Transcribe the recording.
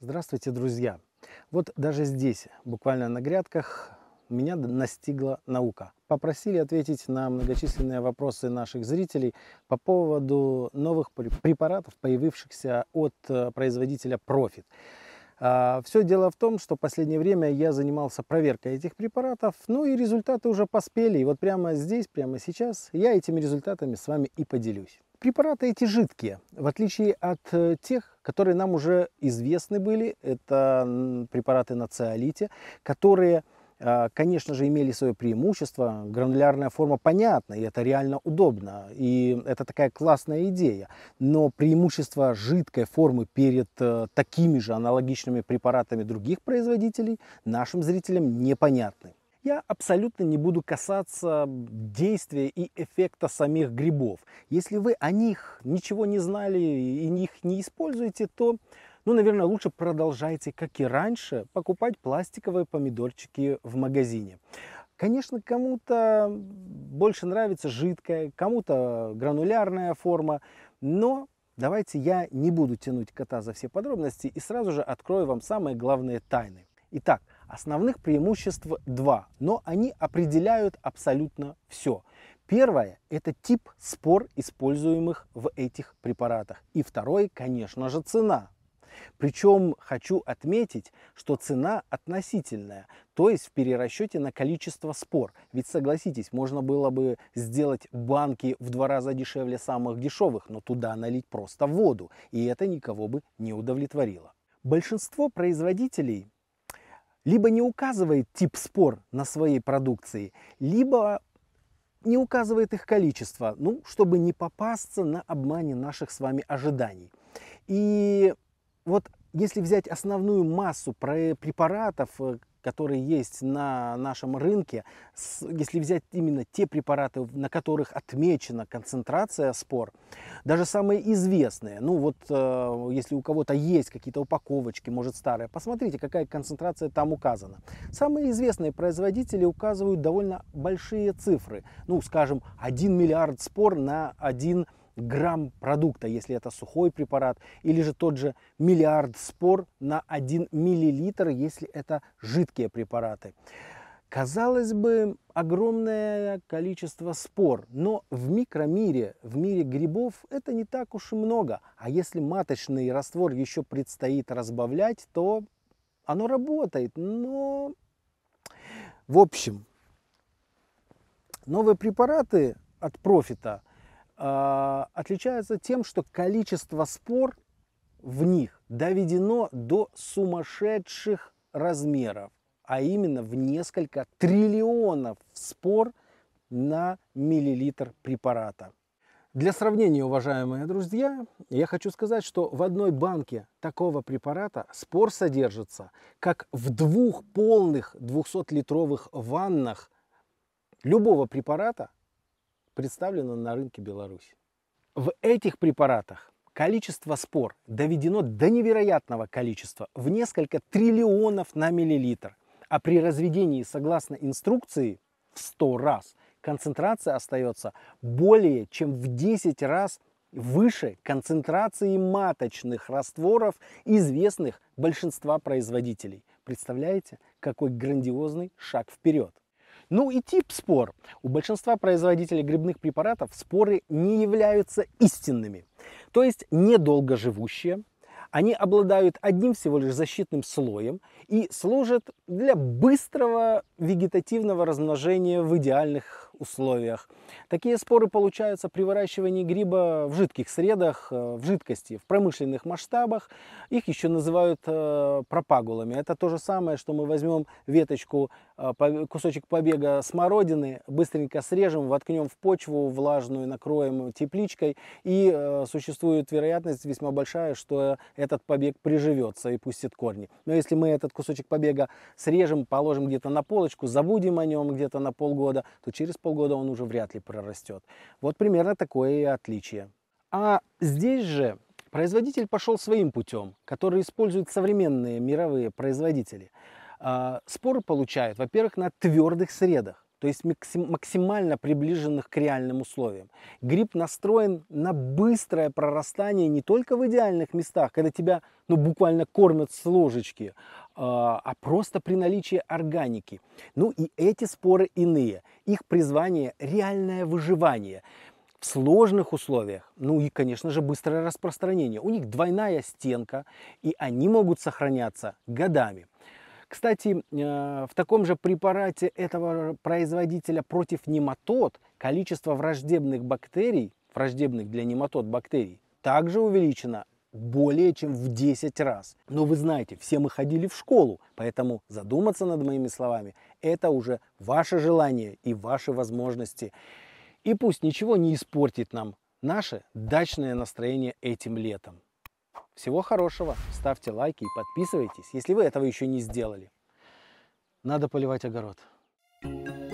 Здравствуйте, друзья! Вот даже здесь, буквально на грядках, меня настигла наука. Попросили ответить на многочисленные вопросы наших зрителей по поводу новых препаратов, появившихся от э, производителя Profit. А, Все дело в том, что в последнее время я занимался проверкой этих препаратов, ну и результаты уже поспели. И вот прямо здесь, прямо сейчас я этими результатами с вами и поделюсь. Препараты эти жидкие, в отличие от э, тех, которые нам уже известны были, это препараты на циолите, которые, а, конечно же, имели свое преимущество. Гранулярная форма понятна, и это реально удобно, и это такая классная идея. Но преимущество жидкой формы перед э, такими же аналогичными препаратами других производителей нашим зрителям непонятны я абсолютно не буду касаться действия и эффекта самих грибов. Если вы о них ничего не знали и их не используете, то, ну, наверное, лучше продолжайте, как и раньше, покупать пластиковые помидорчики в магазине. Конечно, кому-то больше нравится жидкая, кому-то гранулярная форма, но давайте я не буду тянуть кота за все подробности и сразу же открою вам самые главные тайны. Итак, Основных преимуществ два, но они определяют абсолютно все. Первое – это тип спор, используемых в этих препаратах. И второе, конечно же, цена. Причем хочу отметить, что цена относительная, то есть в перерасчете на количество спор. Ведь согласитесь, можно было бы сделать банки в два раза дешевле самых дешевых, но туда налить просто воду, и это никого бы не удовлетворило. Большинство производителей либо не указывает тип спор на своей продукции, либо не указывает их количество, ну, чтобы не попасться на обмане наших с вами ожиданий. И вот если взять основную массу э, препаратов, э, которые есть на нашем рынке, если взять именно те препараты, на которых отмечена концентрация спор, даже самые известные, ну вот э, если у кого-то есть какие-то упаковочки, может старые, посмотрите, какая концентрация там указана. Самые известные производители указывают довольно большие цифры, ну скажем, 1 миллиард спор на 1 миллиард грамм продукта, если это сухой препарат, или же тот же миллиард спор на 1 миллилитр, если это жидкие препараты. Казалось бы, огромное количество спор, но в микромире, в мире грибов это не так уж и много. А если маточный раствор еще предстоит разбавлять, то оно работает, но... В общем, новые препараты от профита а, отличаются тем, что количество спор в них доведено до сумасшедших размеров, а именно в несколько триллионов спор на миллилитр препарата. Для сравнения, уважаемые друзья, я хочу сказать, что в одной банке такого препарата спор содержится, как в двух полных 200-литровых ваннах любого препарата представлено на рынке Беларуси. В этих препаратах количество спор доведено до невероятного количества, в несколько триллионов на миллилитр, а при разведении согласно инструкции в 100 раз концентрация остается более чем в 10 раз выше концентрации маточных растворов, известных большинства производителей. Представляете, какой грандиозный шаг вперед! Ну и тип спор. У большинства производителей грибных препаратов споры не являются истинными, то есть недолгоживущие. они обладают одним всего лишь защитным слоем и служат для быстрого вегетативного размножения в идеальных условиях. Такие споры получаются при выращивании гриба в жидких средах, э, в жидкости, в промышленных масштабах. Их еще называют э, пропагулами. Это то же самое, что мы возьмем веточку, э, кусочек побега смородины, быстренько срежем, воткнем в почву влажную, накроем тепличкой. И существует вероятность весьма большая, что этот побег приживется и пустит корни. Но если мы этот кусочек побега срежем, положим где-то на полочку, забудем о нем где-то на полгода, то через полгода он уже вряд ли прорастет. Вот примерно такое отличие. А здесь же производитель пошел своим путем, который используют современные мировые производители. А, споры получают, во-первых, на твердых средах то есть максимально приближенных к реальным условиям. Гриб настроен на быстрое прорастание не только в идеальных местах, когда тебя ну, буквально кормят с ложечки, а, а просто при наличии органики. Ну и эти споры иные. Их призвание – реальное выживание в сложных условиях, ну и, конечно же, быстрое распространение. У них двойная стенка, и они могут сохраняться годами. Кстати, э, в таком же препарате этого производителя против нематод количество враждебных бактерий, враждебных для нематод бактерий, также увеличено более чем в 10 раз. Но вы знаете, все мы ходили в школу, поэтому задуматься над моими словами – это уже ваше желание и ваши возможности. И пусть ничего не испортит нам наше дачное настроение этим летом. Всего хорошего, ставьте лайки и подписывайтесь, если вы этого еще не сделали. Надо поливать огород. thank you